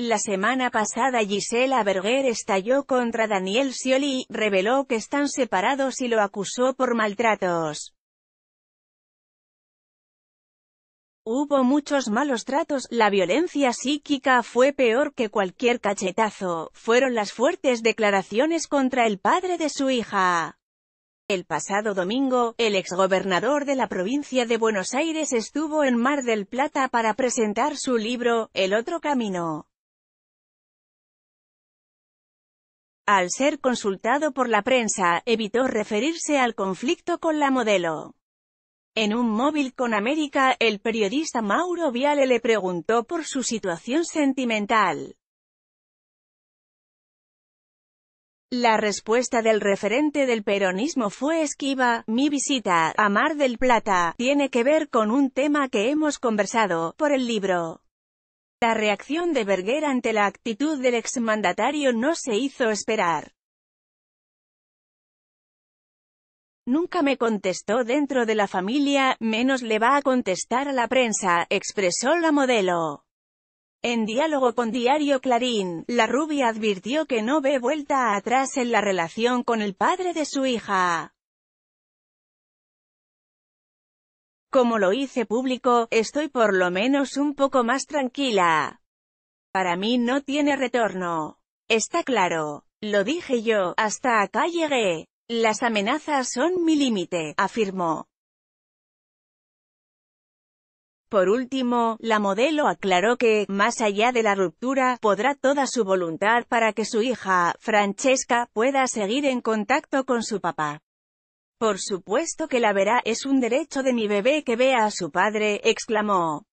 La semana pasada Gisela Berger estalló contra Daniel Scioli reveló que están separados y lo acusó por maltratos. Hubo muchos malos tratos, la violencia psíquica fue peor que cualquier cachetazo, fueron las fuertes declaraciones contra el padre de su hija. El pasado domingo, el exgobernador de la provincia de Buenos Aires estuvo en Mar del Plata para presentar su libro, El otro camino. Al ser consultado por la prensa, evitó referirse al conflicto con la modelo. En un móvil con América, el periodista Mauro Viale le preguntó por su situación sentimental. La respuesta del referente del peronismo fue esquiva, mi visita a Mar del Plata, tiene que ver con un tema que hemos conversado, por el libro. La reacción de Berger ante la actitud del exmandatario no se hizo esperar. Nunca me contestó dentro de la familia, menos le va a contestar a la prensa, expresó la modelo. En diálogo con Diario Clarín, la rubia advirtió que no ve vuelta atrás en la relación con el padre de su hija. Como lo hice público, estoy por lo menos un poco más tranquila. Para mí no tiene retorno. Está claro. Lo dije yo, hasta acá llegué. Las amenazas son mi límite, afirmó. Por último, la modelo aclaró que, más allá de la ruptura, podrá toda su voluntad para que su hija, Francesca, pueda seguir en contacto con su papá. Por supuesto que la verá, es un derecho de mi bebé que vea a su padre, exclamó.